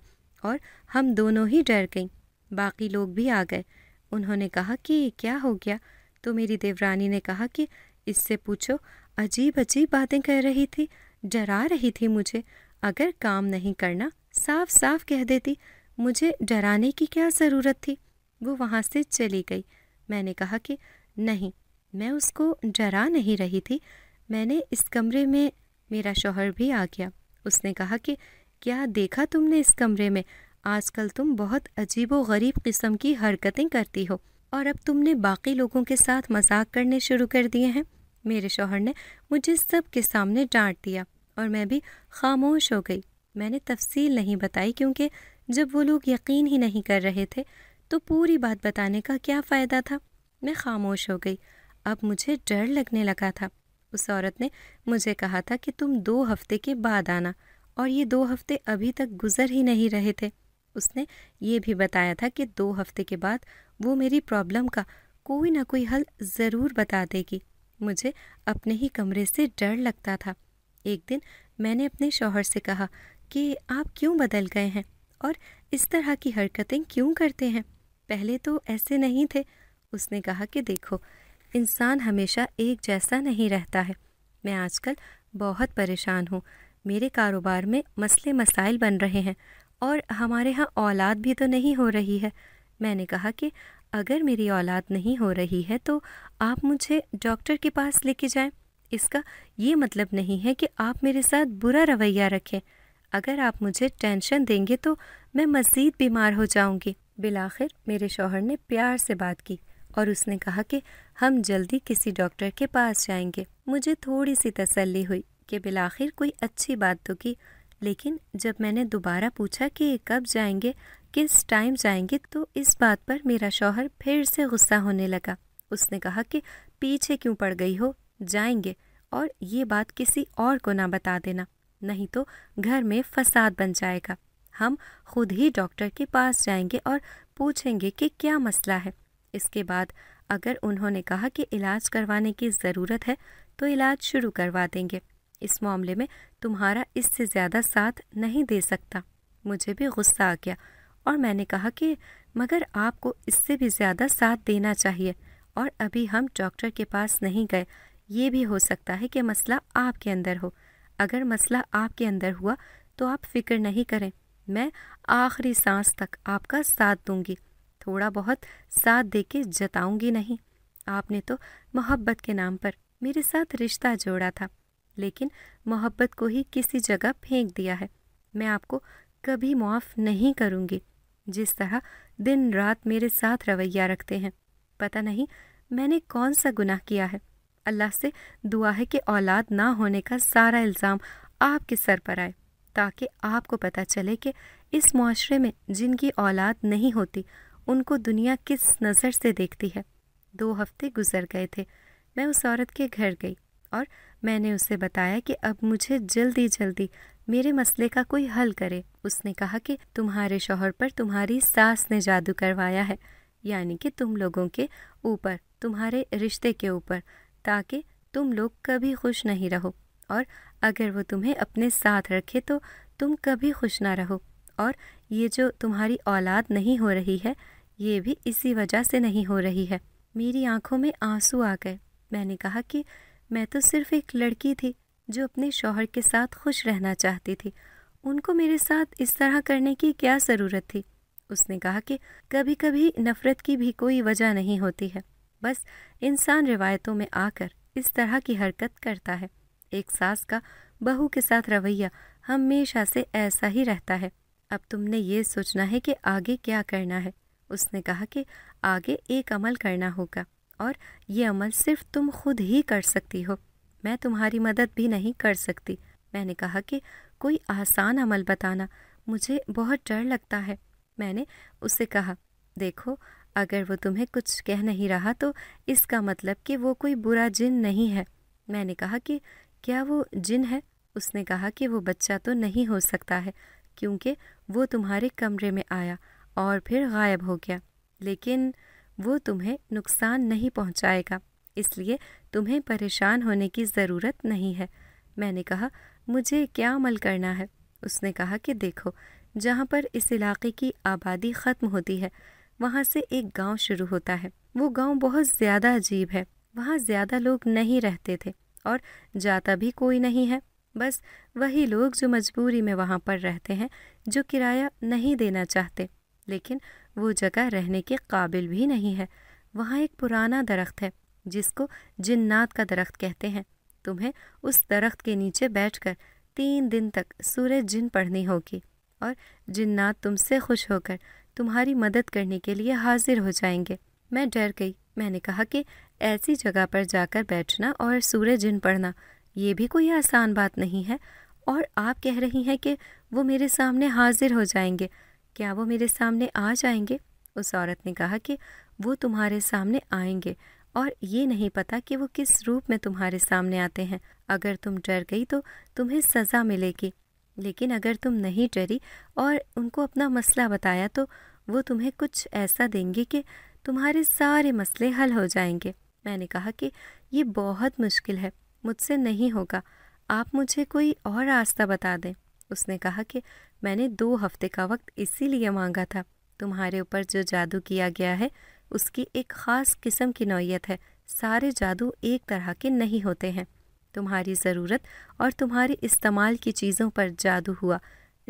Speaker 1: और हम दोनों ही डर गईं बाकी लोग भी आ गए उन्होंने कहा कि क्या हो गया तो मेरी देवरानी ने कहा कि इससे पूछो अजीब अजीब बातें कर रही थी डरा रही थी मुझे अगर काम नहीं करना साफ साफ कह देती मुझे डराने की क्या ज़रूरत थी वो वहाँ से चली गई मैंने कहा कि नहीं मैं उसको डरा नहीं रही थी मैंने इस कमरे में मेरा शोहर भी आ गया उसने कहा कि क्या देखा तुमने इस कमरे में आजकल तुम बहुत अजीब व गरीब किस्म की हरकतें करती हो और अब तुमने बाकी लोगों के साथ मजाक करने शुरू कर दिए हैं मेरे शोहर ने मुझे सब के सामने डांट दिया और मैं भी खामोश हो गई मैंने तफसील नहीं बताई क्योंकि जब वो लोग यकीन ही नहीं कर रहे थे तो पूरी बात बताने का क्या फ़ायदा था मैं खामोश हो गई अब मुझे डर लगने लगा था उस औरत ने मुझे कहा था कि तुम दो हफ्ते के बाद आना और ये दो हफ्ते अभी तक गुज़र ही नहीं रहे थे उसने ये भी बताया था कि दो हफ्ते के बाद वो मेरी प्रॉब्लम का कोई ना कोई हल ज़रूर बता देगी मुझे अपने ही कमरे से डर लगता था एक दिन मैंने अपने शोहर से कहा कि आप क्यों बदल गए हैं और इस तरह की हरकतें क्यों करते हैं पहले तो ऐसे नहीं थे उसने कहा कि देखो इंसान हमेशा एक जैसा नहीं रहता है मैं आजकल बहुत परेशान हूँ मेरे कारोबार में मसले मसाइल बन रहे हैं और हमारे यहाँ औलाद भी तो नहीं हो रही है मैंने कहा कि अगर मेरी औलाद नहीं हो रही है तो आप मुझे डॉक्टर के पास लेके जाएं इसका ये मतलब नहीं है कि आप मेरे साथ बुरा रवैया रखें अगर आप मुझे टेंशन देंगे तो मैं मज़ीद बीमार हो जाऊंगी बिलाखिर मेरे शोहर ने प्यार से बात की और उसने कहा कि हम जल्दी किसी डॉक्टर के पास जाएंगे मुझे थोड़ी सी तसल्ली हुई कि बिलाखिर कोई अच्छी बात तो की लेकिन जब मैंने दोबारा पूछा कि कब जाएंगे किस टाइम जाएंगे तो इस बात पर मेरा शौहर फिर से गुस्सा होने लगा उसने कहा कि पीछे क्यों पड़ गई हो जाएंगे और ये बात किसी और को ना बता देना नहीं तो घर में फसाद बन जाएगा हम खुद ही डॉक्टर के पास जाएंगे और पूछेंगे कि क्या मसला है इसके बाद अगर उन्होंने कहा कि इलाज करवाने की ज़रूरत है तो इलाज शुरू करवा देंगे इस मामले में तुम्हारा इससे ज़्यादा साथ नहीं दे सकता मुझे भी गुस्सा आ गया और मैंने कहा कि मगर आपको इससे भी ज़्यादा साथ देना चाहिए और अभी हम डॉक्टर के पास नहीं गए ये भी हो सकता है कि मसला आपके अंदर हो अगर मसला आपके अंदर हुआ तो आप फिक्र नहीं करें मैं आखिरी सांस तक आपका साथ दूंगी थोड़ा बहुत साथ दे के जताऊँगी नहीं आपने तो मोहब्बत के नाम पर मेरे साथ रिश्ता जोड़ा था लेकिन मोहब्बत को ही किसी जगह फेंक दिया है मैं आपको कभी मुआफ़ नहीं करूँगी जिस तरह दिन रात मेरे साथ रवैया रखते हैं पता नहीं मैंने कौन सा गुनाह किया है अल्लाह से दुआ है कि औलाद ना होने का सारा इल्ज़ाम आपके सर पर आए ताकि आपको पता चले कि इस माशरे में जिनकी औलाद नहीं होती उनको दुनिया किस नज़र से देखती है दो हफ्ते गुजर गए थे मैं उस औरत के घर गई और मैंने उसे बताया कि अब मुझे जल्दी जल्दी मेरे मसले का कोई हल करे उसने कहा कि तुम्हारे शोहर पर तुम्हारी सास ने जादू करवाया है यानी कि तुम लोगों के ऊपर तुम्हारे रिश्ते के ऊपर ताकि तुम लोग कभी खुश नहीं रहो और अगर वो तुम्हें अपने साथ रखे तो तुम कभी खुश ना रहो और ये जो तुम्हारी औलाद नहीं हो रही है ये भी इसी वजह से नहीं हो रही है मेरी आंखों में आंसू आ गए मैंने कहा कि मैं तो सिर्फ एक लड़की थी जो अपने शौहर के साथ खुश रहना चाहती थी उनको मेरे साथ इस तरह करने की क्या ज़रूरत थी उसने कहा कि कभी कभी नफ़रत की भी कोई वजह नहीं होती है बस इंसान रिवायतों में आकर इस तरह की हरकत करता है एक सास का बहू के साथ रवैया हमेशा से ऐसा ही रहता है अब तुमने ये सोचना है कि आगे क्या करना है उसने कहा कि आगे एक अमल करना होगा और ये अमल सिर्फ तुम खुद ही कर सकती हो मैं तुम्हारी मदद भी नहीं कर सकती मैंने कहा कि कोई आसान अमल बताना मुझे बहुत डर लगता है मैंने उसे कहा देखो अगर वो तुम्हें कुछ कह नहीं रहा तो इसका मतलब कि वो कोई बुरा जिन नहीं है मैंने कहा कि क्या वो जिन है उसने कहा कि वो बच्चा तो नहीं हो सकता है क्योंकि वो तुम्हारे कमरे में आया और फिर गायब हो गया लेकिन वो तुम्हें नुकसान नहीं पहुंचाएगा इसलिए तुम्हें परेशान होने की ज़रूरत नहीं है मैंने कहा मुझे क्या अमल करना है उसने कहा कि देखो जहाँ पर इस इलाके की आबादी ख़त्म होती है वहाँ से एक गांव शुरू होता है वो गांव बहुत ज़्यादा अजीब है वहाँ ज़्यादा लोग नहीं रहते थे और जाता भी कोई नहीं है बस वही लोग जो मजबूरी में वहाँ पर रहते हैं जो किराया नहीं देना चाहते लेकिन वो जगह रहने के काबिल भी नहीं है वहाँ एक पुराना दरख्त है जिसको जिन्नात का दरख्त कहते हैं तुम्हें उस दरख्त के नीचे बैठकर तीन दिन तक सूरज जिन पढ़नी होगी और जिन्नात तुमसे खुश होकर तुम्हारी मदद करने के लिए हाजिर हो जाएंगे मैं डर गई मैंने कहा कि ऐसी जगह पर जाकर बैठना और सूर्य जिन पढ़ना ये भी कोई आसान बात नहीं है और आप कह रही हैं कि वो मेरे सामने हाजिर हो जाएंगे क्या वो मेरे सामने आ जाएंगे उस औरत ने कहा कि वो तुम्हारे सामने आएंगे और ये नहीं पता कि वो किस रूप में तुम्हारे सामने आते हैं अगर तुम डर गई तो तुम्हें सज़ा मिलेगी लेकिन अगर तुम नहीं डरी और उनको अपना मसला बताया तो वो तुम्हें कुछ ऐसा देंगे कि तुम्हारे सारे मसले हल हो जाएंगे मैंने कहा कि ये बहुत मुश्किल है मुझसे नहीं होगा आप मुझे कोई और रास्ता बता दें उसने कहा कि मैंने दो हफ्ते का वक्त इसीलिए मांगा था तुम्हारे ऊपर जो जादू किया गया है उसकी एक ख़ास किस्म की नौीयत है सारे जादू एक तरह के नहीं होते हैं तुम्हारी ज़रूरत और तुम्हारे इस्तेमाल की चीज़ों पर जादू हुआ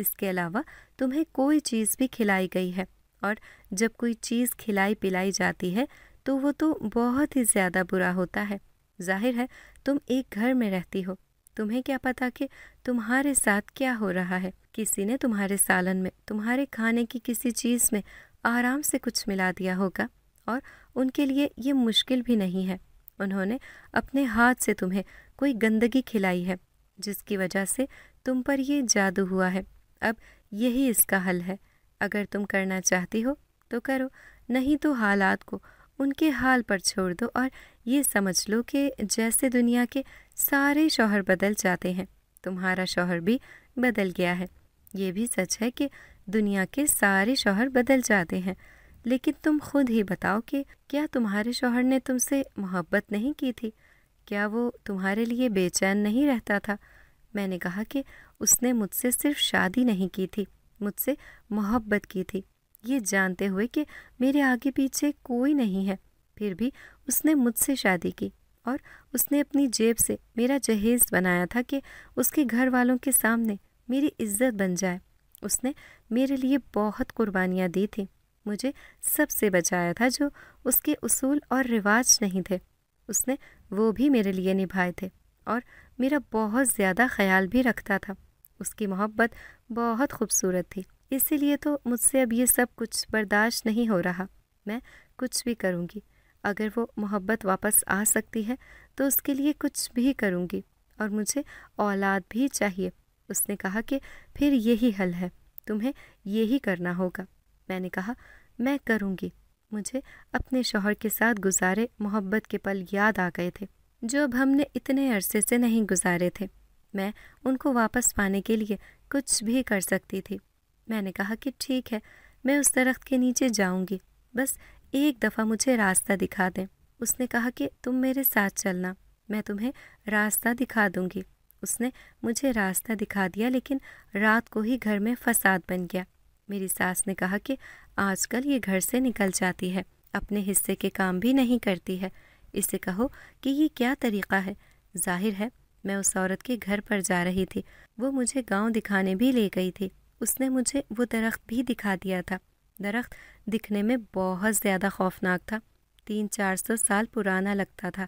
Speaker 1: इसके अलावा तुम्हें कोई चीज़ भी खिलाई गई है और जब कोई चीज़ खिलाई पिलाई जाती है तो वो तो बहुत ही ज़्यादा बुरा होता है जाहिर है तुम एक घर में रहती हो तुम्हें क्या पता कि तुम्हारे साथ क्या हो रहा है किसी ने तुम्हारे सालन में तुम्हारे खाने की किसी चीज़ में आराम से कुछ मिला दिया होगा और उनके लिए ये मुश्किल भी नहीं है उन्होंने अपने हाथ से तुम्हें कोई गंदगी खिलाई है जिसकी वजह से तुम पर ये जादू हुआ है अब यही इसका हल है अगर तुम करना चाहती हो तो करो नहीं तो हालात को उनके हाल पर छोड़ दो और ये समझ लो कि जैसे दुनिया के सारे शौहर बदल जाते हैं तुम्हारा शौहर भी बदल गया है ये भी सच है कि दुनिया के सारे शौहर बदल जाते हैं लेकिन तुम खुद ही बताओ कि क्या तुम्हारे शौहर ने तुमसे मोहब्बत नहीं की थी क्या वो तुम्हारे लिए बेचैन नहीं रहता था मैंने कहा कि उसने मुझसे सिर्फ शादी नहीं की थी मुझसे मोहब्बत की थी ये जानते हुए कि मेरे आगे पीछे कोई नहीं है फिर भी उसने मुझसे शादी की और उसने अपनी जेब से मेरा जहेज बनाया था कि उसके घर वालों के सामने मेरी इज्जत बन जाए उसने मेरे लिए बहुत कुर्बानियाँ दी थी मुझे सबसे बचाया था जो उसके उसूल और रिवाज नहीं थे उसने वो भी मेरे लिए निभाए थे और मेरा बहुत ज़्यादा ख्याल भी रखता था उसकी मोहब्बत बहुत खूबसूरत थी इसीलिए तो मुझसे अब ये सब कुछ बर्दाश्त नहीं हो रहा मैं कुछ भी करूँगी अगर वो मोहब्बत वापस आ सकती है तो उसके लिए कुछ भी करूँगी और मुझे औलाद भी चाहिए उसने कहा कि फिर यही हल है तुम्हें यही करना होगा मैंने कहा मैं करूँगी मुझे अपने शोहर के साथ गुजारे मोहब्बत के पल याद आ गए थे जो अब हमने इतने अरसे से नहीं गुजारे थे मैं उनको वापस पाने के लिए कुछ भी कर सकती थी मैंने कहा कि ठीक है मैं उस दरख्त के नीचे जाऊंगी बस एक दफ़ा मुझे रास्ता दिखा दें उसने कहा कि तुम मेरे साथ चलना मैं तुम्हें रास्ता दिखा दूंगी उसने मुझे रास्ता दिखा दिया लेकिन रात को ही घर में फसाद बन गया मेरी सास ने कहा कि आजकल ये घर से निकल जाती है अपने हिस्से के काम भी नहीं करती है इसे कहो कि ये क्या तरीका है जाहिर है मैं उस औरत के घर पर जा रही थी वो मुझे गांव दिखाने भी ले गई थी उसने मुझे वो दरख्त भी दिखा दिया था दरख्त दिखने में बहुत ज़्यादा खौफनाक था तीन चार सौ साल पुराना लगता था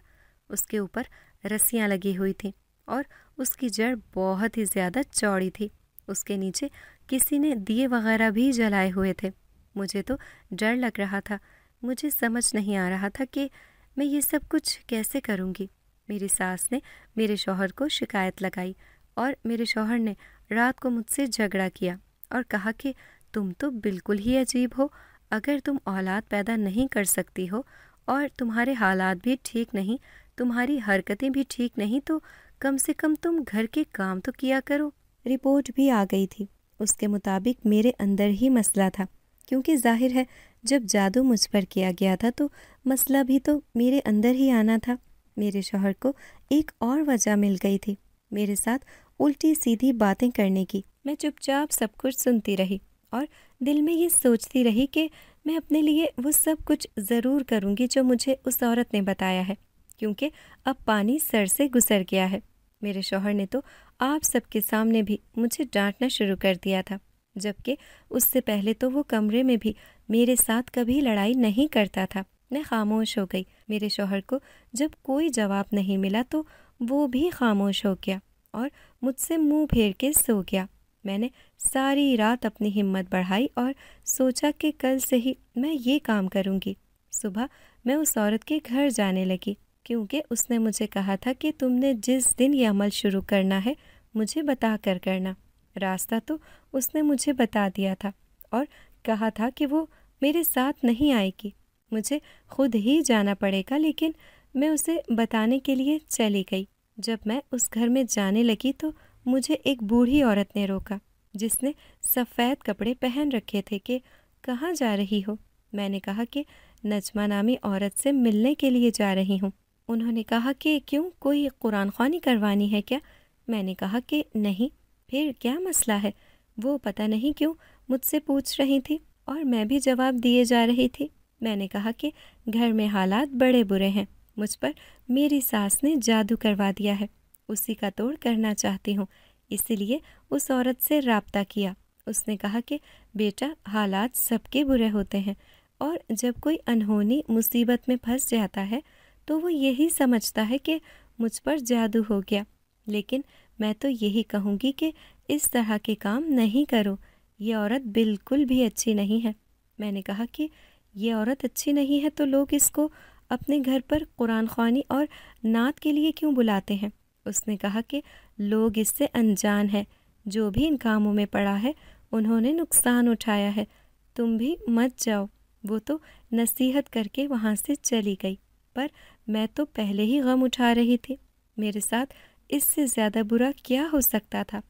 Speaker 1: उसके ऊपर रस्सियाँ लगी हुई थी और उसकी जड़ बहुत ही ज़्यादा चौड़ी थी उसके नीचे किसी ने दिए वगैरह भी जलाए हुए थे मुझे तो डर लग रहा था मुझे समझ नहीं आ रहा था कि मैं ये सब कुछ कैसे करूँगी मेरी सास ने मेरे शोहर को शिकायत लगाई और मेरे शोहर ने रात को मुझसे झगड़ा किया और कहा कि तुम तो बिल्कुल ही अजीब हो अगर तुम औलाद पैदा नहीं कर सकती हो और तुम्हारे हालात भी ठीक नहीं तुम्हारी हरकतें भी ठीक नहीं तो कम से कम तुम घर के काम तो किया करो रिपोर्ट भी आ गई थी उसके मुताबिक मेरे अंदर ही मसला था क्योंकि जाहिर है जब जादू मुझ पर किया गया था तो मसला भी तो मेरे अंदर ही आना था मेरे शोहर को एक और वजह मिल गई थी मेरे साथ उल्टी सीधी बातें करने की मैं चुपचाप सब कुछ सुनती रही और दिल में ये सोचती रही कि मैं अपने लिए वो सब कुछ ज़रूर करूँगी जो मुझे उस औरत ने बताया है क्योंकि अब पानी सर से गुजर गया है मेरे शोहर ने तो आप सबके सामने भी मुझे डांटना शुरू कर दिया था जबकि उससे पहले तो वो कमरे में भी मेरे साथ कभी लड़ाई नहीं करता था मैं खामोश हो गई मेरे शोहर को जब कोई जवाब नहीं मिला तो वो भी खामोश हो गया और मुझसे मुंह फेर के सो गया मैंने सारी रात अपनी हिम्मत बढ़ाई और सोचा कि कल से ही मैं ये काम करूँगी सुबह मैं उस औरत के घर जाने लगी क्योंकि उसने मुझे कहा था कि तुमने जिस दिन यह अमल शुरू करना है मुझे बता कर करना रास्ता तो उसने मुझे बता दिया था और कहा था कि वो मेरे साथ नहीं आएगी मुझे खुद ही जाना पड़ेगा लेकिन मैं उसे बताने के लिए चली गई जब मैं उस घर में जाने लगी तो मुझे एक बूढ़ी औरत ने रोका जिसने सफ़ेद कपड़े पहन रखे थे कि कहाँ जा रही हो मैंने कहा कि नजमा नामी औरत से मिलने के लिए जा रही हूँ उन्होंने कहा कि क्यों कोई कुरान खानी करवानी है क्या मैंने कहा कि नहीं फिर क्या मसला है वो पता नहीं क्यों मुझसे पूछ रही थी और मैं भी जवाब दिए जा रही थी मैंने कहा कि घर में हालात बड़े बुरे हैं मुझ पर मेरी सास ने जादू करवा दिया है उसी का तोड़ करना चाहती हूँ इसीलिए उस औरत से रबता किया उसने कहा कि बेटा हालात सबके बुरे होते हैं और जब कोई अनहोनी मुसीबत में फंस जाता है तो वो यही समझता है कि मुझ पर जादू हो गया लेकिन मैं तो यही कहूँगी कि इस तरह के काम नहीं करो ये औरत बिल्कुल भी अच्छी नहीं है मैंने कहा कि ये औरत अच्छी नहीं है तो लोग इसको अपने घर पर कुरान खानी और नात के लिए क्यों बुलाते हैं उसने कहा कि लोग इससे अनजान हैं जो भी इन कामों में पड़ा है उन्होंने नुकसान उठाया है तुम भी मत जाओ वो तो नसीहत करके वहाँ से चली गई पर मैं तो पहले ही गम उठा रही थी मेरे साथ इससे ज़्यादा बुरा क्या हो सकता था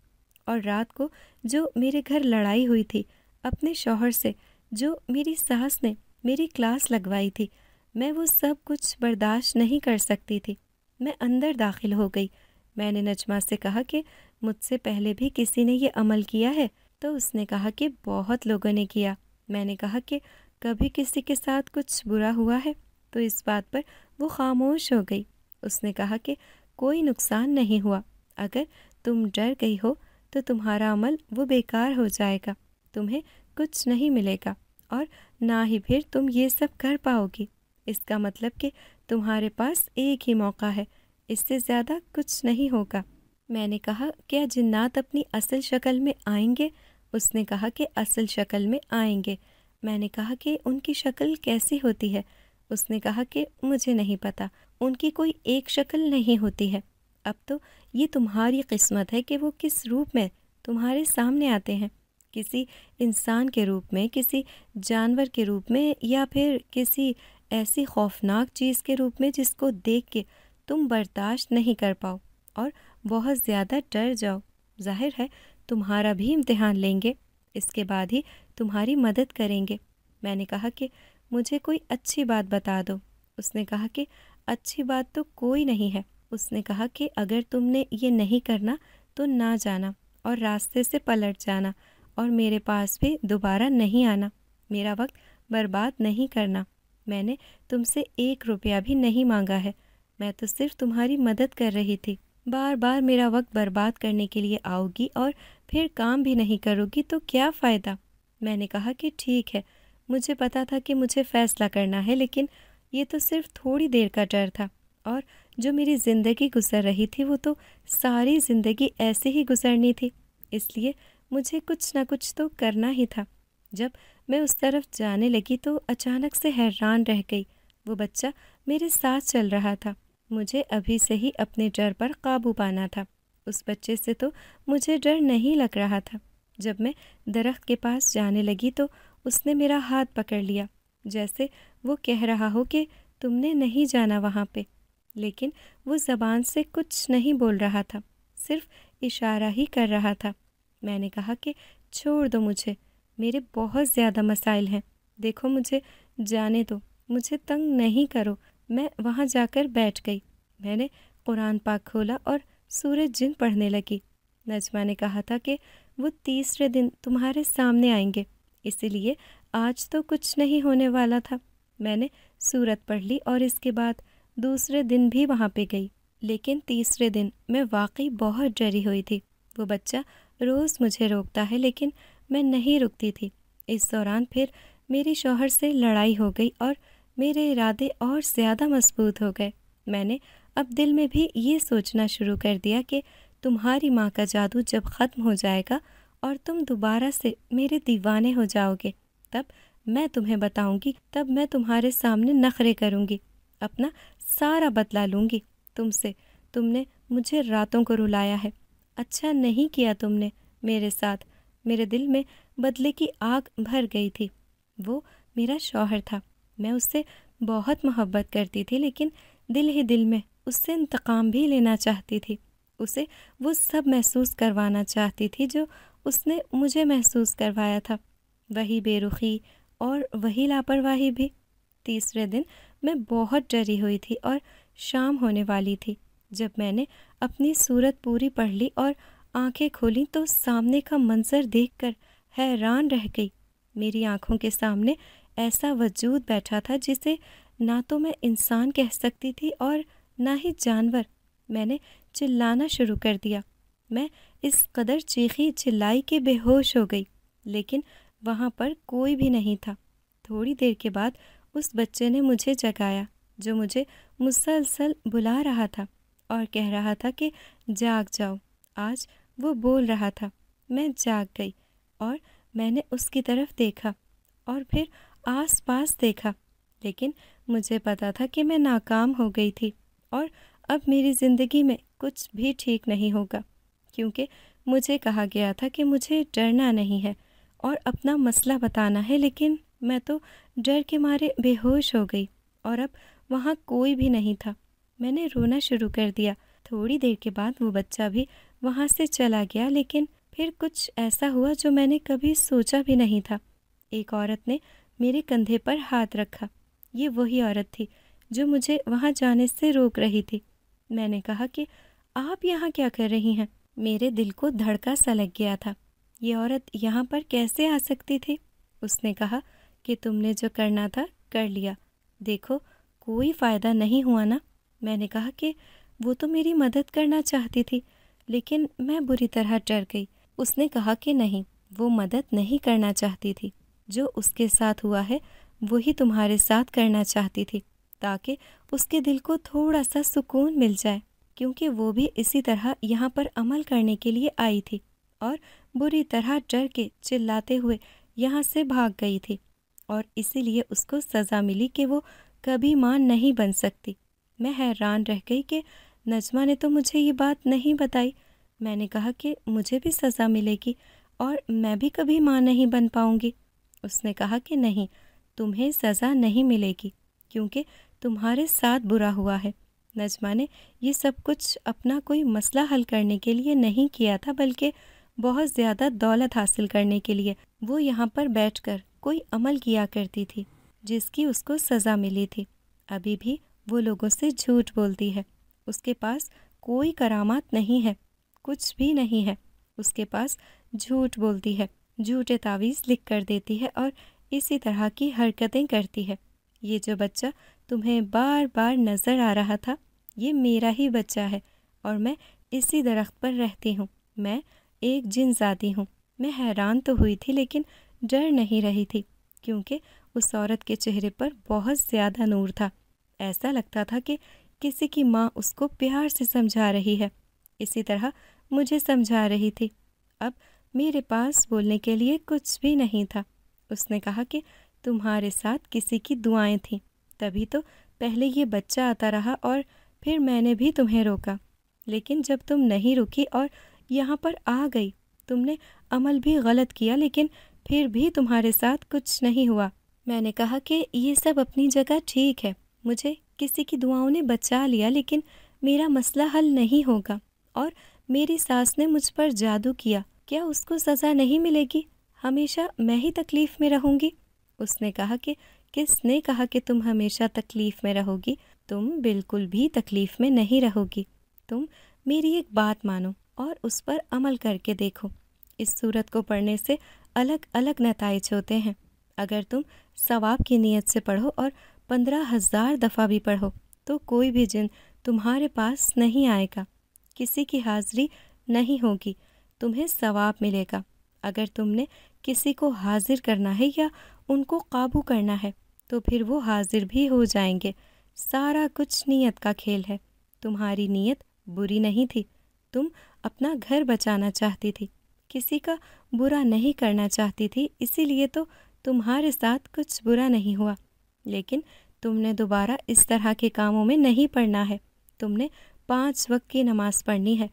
Speaker 1: और रात को जो मेरे घर लड़ाई हुई थी अपने शोहर से जो मेरी सास ने मेरी क्लास लगवाई थी मैं वो सब कुछ बर्दाश्त नहीं कर सकती थी मैं अंदर दाखिल हो गई मैंने नजमा से कहा कि मुझसे पहले भी किसी ने ये अमल किया है तो उसने कहा कि बहुत लोगों ने किया मैंने कहा कि कभी किसी के साथ कुछ बुरा हुआ है तो इस बात पर वो खामोश हो गई उसने कहा कि कोई नुकसान नहीं हुआ अगर तुम डर गई हो तो तुम्हारा अमल वो बेकार हो जाएगा तुम्हें कुछ नहीं मिलेगा और ना ही फिर तुम ये सब कर पाओगी इसका मतलब कि तुम्हारे पास एक ही मौका है इससे ज़्यादा कुछ नहीं होगा मैंने कहा क्या जिन्नात अपनी असल शक्ल में आएंगे उसने कहा कि असल शक्ल में आएंगे मैंने कहा कि उनकी शक्ल कैसी होती है उसने कहा कि मुझे नहीं पता उनकी कोई एक शक्ल नहीं होती है अब तो ये तुम्हारी किस्मत है कि वो किस रूप में तुम्हारे सामने आते हैं किसी इंसान के रूप में किसी जानवर के रूप में या फिर किसी ऐसी खौफनाक चीज़ के रूप में जिसको देख के तुम बर्दाश्त नहीं कर पाओ और बहुत ज़्यादा डर जाओ जाहिर है तुम्हारा भी इम्तिहान लेंगे इसके बाद ही तुम्हारी मदद करेंगे मैंने कहा कि मुझे कोई अच्छी बात बता दो उसने कहा कि अच्छी बात तो कोई नहीं है उसने कहा कि अगर तुमने ये नहीं करना तो ना जाना और रास्ते से पलट जाना और मेरे पास भी दोबारा नहीं आना मेरा वक्त बर्बाद नहीं करना मैंने तुमसे एक रुपया भी नहीं मांगा है मैं तो सिर्फ तुम्हारी मदद कर रही थी बार बार मेरा वक्त बर्बाद करने के लिए आओगी और फिर काम भी नहीं करोगी तो क्या फ़ायदा मैंने कहा कि ठीक है मुझे पता था कि मुझे फ़ैसला करना है लेकिन ये तो सिर्फ थोड़ी देर का डर था और जो मेरी ज़िंदगी गुजर रही थी वो तो सारी ज़िंदगी ऐसे ही गुजरनी थी इसलिए मुझे कुछ ना कुछ तो करना ही था जब मैं उस तरफ जाने लगी तो अचानक से हैरान रह गई वो बच्चा मेरे साथ चल रहा था मुझे अभी से ही अपने डर पर काबू पाना था उस बच्चे से तो मुझे डर नहीं लग रहा था जब मैं दरख्त के पास जाने लगी तो उसने मेरा हाथ पकड़ लिया जैसे वो कह रहा हो कि तुमने नहीं जाना वहाँ पे लेकिन वो ज़बान से कुछ नहीं बोल रहा था सिर्फ इशारा ही कर रहा था मैंने कहा कि छोड़ दो मुझे मेरे बहुत ज़्यादा मसाइल हैं देखो मुझे जाने दो मुझे तंग नहीं करो मैं वहाँ जाकर बैठ गई मैंने कुरान पाक खोला और सूरज जिन पढ़ने लगी नजमा ने कहा था कि वो तीसरे दिन तुम्हारे सामने आएंगे इसीलिए आज तो कुछ नहीं होने वाला था मैंने सूरत पढ़ ली और इसके बाद दूसरे दिन भी वहाँ पे गई लेकिन तीसरे दिन मैं वाकई बहुत डरी हुई थी वो बच्चा रोज़ मुझे रोकता है लेकिन मैं नहीं रुकती थी इस दौरान फिर मेरे शौहर से लड़ाई हो गई और मेरे इरादे और ज़्यादा मजबूत हो गए मैंने अब दिल में भी ये सोचना शुरू कर दिया कि तुम्हारी माँ का जादू जब ख़त्म हो जाएगा और तुम दोबारा से मेरे दीवाने हो जाओगे तब मैं तुम्हें बताऊंगी तब मैं तुम्हारे सामने नखरे करूंगी अपना सारा बदला लूंगी तुमसे तुमने मुझे रातों को रुलाया है अच्छा नहीं किया तुमने मेरे साथ मेरे दिल में बदले की आग भर गई थी वो मेरा शौहर था मैं उससे बहुत मोहब्बत करती थी लेकिन दिल ही दिल में उससे इंतकाम भी लेना चाहती थी उसे वो सब महसूस करवाना चाहती थी जो उसने मुझे महसूस करवाया था वही बेरुखी और वही लापरवाही भी तीसरे दिन मैं बहुत डरी हुई थी और शाम होने वाली थी जब मैंने अपनी सूरत पूरी पढ़ ली और आंखें खोली तो सामने का मंजर देखकर हैरान रह गई मेरी आंखों के सामने ऐसा वजूद बैठा था जिसे ना तो मैं इंसान कह सकती थी और ना ही जानवर मैंने चिल्लाना शुरू कर दिया मैं इस कदर चीखी चिल्लाई के बेहोश हो गई लेकिन वहाँ पर कोई भी नहीं था थोड़ी देर के बाद उस बच्चे ने मुझे जगाया जो मुझे मुसलसल बुला रहा था और कह रहा था कि जाग जाओ आज वो बोल रहा था मैं जाग गई और मैंने उसकी तरफ देखा और फिर आस पास देखा लेकिन मुझे पता था कि मैं नाकाम हो गई थी और अब मेरी ज़िंदगी में कुछ भी ठीक नहीं होगा क्योंकि मुझे कहा गया था कि मुझे डरना नहीं है और अपना मसला बताना है लेकिन मैं तो डर के मारे बेहोश हो गई और अब वहाँ कोई भी नहीं था मैंने रोना शुरू कर दिया थोड़ी देर के बाद वो बच्चा भी वहाँ से चला गया लेकिन फिर कुछ ऐसा हुआ जो मैंने कभी सोचा भी नहीं था एक औरत ने मेरे कंधे पर हाथ रखा ये वही औरत थी जो मुझे वहाँ जाने से रोक रही थी मैंने कहा कि आप यहाँ क्या कर रही हैं मेरे दिल को धड़का सा लग गया था ये औरत यहाँ पर कैसे आ सकती थी उसने कहा कि तुमने जो करना था कर लिया देखो कोई फ़ायदा नहीं हुआ ना मैंने कहा कि वो तो मेरी मदद करना चाहती थी लेकिन मैं बुरी तरह डर गई उसने कहा कि नहीं वो मदद नहीं करना चाहती थी जो उसके साथ हुआ है वही तुम्हारे साथ करना चाहती थी ताकि उसके दिल को थोड़ा सा सुकून मिल जाए क्योंकि वो भी इसी तरह यहाँ पर अमल करने के लिए आई थी और बुरी तरह डर के चिल्लाते हुए यहाँ से भाग गई थी और इसीलिए उसको सज़ा मिली कि वो कभी मां नहीं बन सकती मैं हैरान रह गई कि नजमा ने तो मुझे ये बात नहीं बताई मैंने कहा कि मुझे भी सज़ा मिलेगी और मैं भी कभी माँ नहीं बन पाऊँगी उसने कहा कि नहीं तुम्हें सज़ा नहीं मिलेगी क्योंकि तुम्हारे साथ बुरा हुआ है नजमा ने ये सब कुछ अपना कोई मसला हल करने के लिए नहीं किया था बल्कि बहुत ज़्यादा दौलत हासिल करने के लिए वो यहाँ पर कर कोई अमल किया करती थी जिसकी उसको सज़ा मिली थी अभी भी वो लोगों से झूठ बोलती है उसके पास कोई करामात नहीं है कुछ भी नहीं है उसके पास झूठ बोलती है झूठे तावीज़ लिख कर देती है और इसी तरह की हरकतें करती है ये जो बच्चा तुम्हें बार बार नज़र आ रहा था ये मेरा ही बच्चा है और मैं इसी दरख्त पर रहती हूँ मैं एक जिन जाती हूँ मैं हैरान तो हुई थी लेकिन डर नहीं रही थी क्योंकि उस औरत के चेहरे पर बहुत ज़्यादा नूर था ऐसा लगता था कि किसी की माँ उसको प्यार से समझा रही है इसी तरह मुझे समझा रही थी अब मेरे पास बोलने के लिए कुछ भी नहीं था उसने कहा कि तुम्हारे साथ किसी की दुआएं थीं तभी तो पहले ये बच्चा आता रहा और फिर मैंने भी तुम्हें रोका लेकिन जब तुम नहीं रुकी और यहाँ पर आ गई तुमने अमल भी गलत किया लेकिन फिर भी तुम्हारे साथ कुछ नहीं हुआ मैंने कहा कि ये सब अपनी जगह ठीक है मुझे किसी की दुआओं ने बचा लिया लेकिन मेरा मसला हल नहीं होगा और मेरी सास ने मुझ पर जादू किया क्या उसको सज़ा नहीं मिलेगी हमेशा मैं ही तकलीफ़ में रहूँगी उसने कहा कि किसने कहा कि तुम हमेशा तकलीफ़ में रहोगी तुम बिल्कुल भी तकलीफ़ में नहीं रहोगी तुम मेरी एक बात मानो और उस पर अमल करके देखो इस सूरत को पढ़ने से अलग अलग नतज होते हैं अगर तुम सवाब की नीयत से पढ़ो और पंद्रह हज़ार दफ़ा भी पढ़ो तो कोई भी जिन तुम्हारे पास नहीं आएगा किसी की हाज़िरी नहीं होगी तुम्हें सवाब मिलेगा अगर तुमने किसी को हाजिर करना है या उनको काबू करना है तो फिर वो हाजिर भी हो जाएंगे सारा कुछ नीयत का खेल है तुम्हारी नीयत बुरी नहीं थी तुम अपना घर बचाना चाहती थी किसी का बुरा नहीं करना चाहती थी इसीलिए तो तुम्हारे साथ कुछ बुरा नहीं हुआ लेकिन तुमने दोबारा इस तरह के कामों में नहीं पढ़ना है तुमने पाँच वक्त की नमाज़ पढ़नी है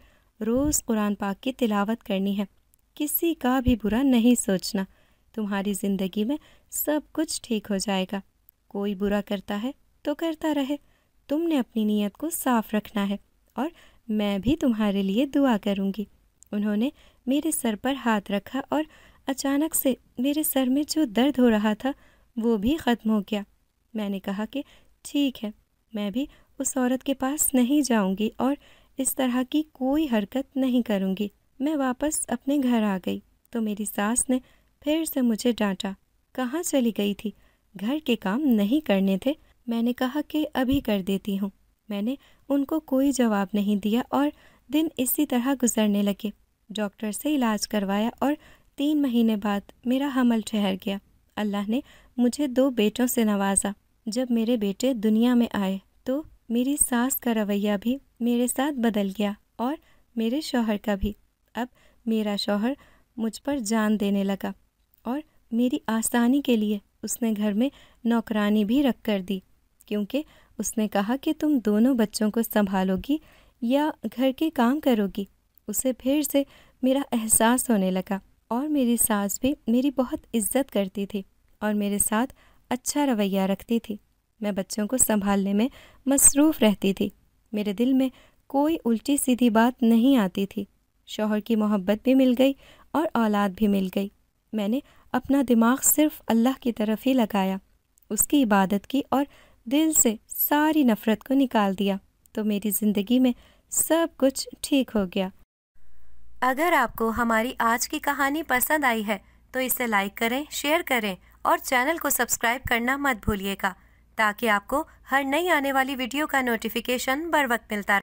Speaker 1: रोज़ कुरान पाक की तिलावत करनी है किसी का भी बुरा नहीं सोचना तुम्हारी ज़िंदगी में सब कुछ ठीक हो जाएगा कोई बुरा करता है तो करता रहे तुमने अपनी नीयत को साफ़ रखना है और मैं भी तुम्हारे लिए दुआ करूँगी उन्होंने मेरे सर पर हाथ रखा और अचानक से मेरे सर में जो दर्द हो रहा था वो भी ख़त्म हो गया मैंने कहा कि ठीक है मैं भी उस औरत के पास नहीं जाऊंगी और इस तरह की कोई हरकत नहीं करूंगी मैं वापस अपने घर आ गई तो मेरी सास ने फिर से मुझे डांटा कहाँ चली गई थी घर के काम नहीं करने थे मैंने कहा कि अभी कर देती हूँ मैंने उनको कोई जवाब नहीं दिया और दिन इसी तरह गुजरने लगे डॉक्टर से इलाज करवाया और तीन महीने बाद मेरा हमल ठहर गया अल्लाह ने मुझे दो बेटों से नवाजा जब मेरे बेटे दुनिया में आए तो मेरी सास का रवैया भी मेरे साथ बदल गया और मेरे शौहर का भी अब मेरा शौहर मुझ पर जान देने लगा और मेरी आसानी के लिए उसने घर में नौकरानी भी रख कर दी क्योंकि उसने कहा कि तुम दोनों बच्चों को संभालोगी या घर के काम करोगी उसे फिर से मेरा एहसास होने लगा और मेरी सास भी मेरी बहुत इज्जत करती थी और मेरे साथ अच्छा रवैया रखती थी मैं बच्चों को संभालने में मसरूफ़ रहती थी मेरे दिल में कोई उल्टी सीधी बात नहीं आती थी शोहर की मोहब्बत भी मिल गई और औलाद भी मिल गई मैंने अपना दिमाग सिर्फ अल्लाह की तरफ ही लगाया उसकी इबादत की और दिल से सारी नफ़रत को निकाल दिया तो मेरी ज़िंदगी में सब कुछ ठीक हो गया अगर आपको हमारी आज की कहानी पसंद आई है तो इसे लाइक करें शेयर करें और चैनल को सब्सक्राइब करना मत भूलिएगा ताकि आपको हर नई आने वाली वीडियो का नोटिफिकेशन बर वक्त मिलता रहे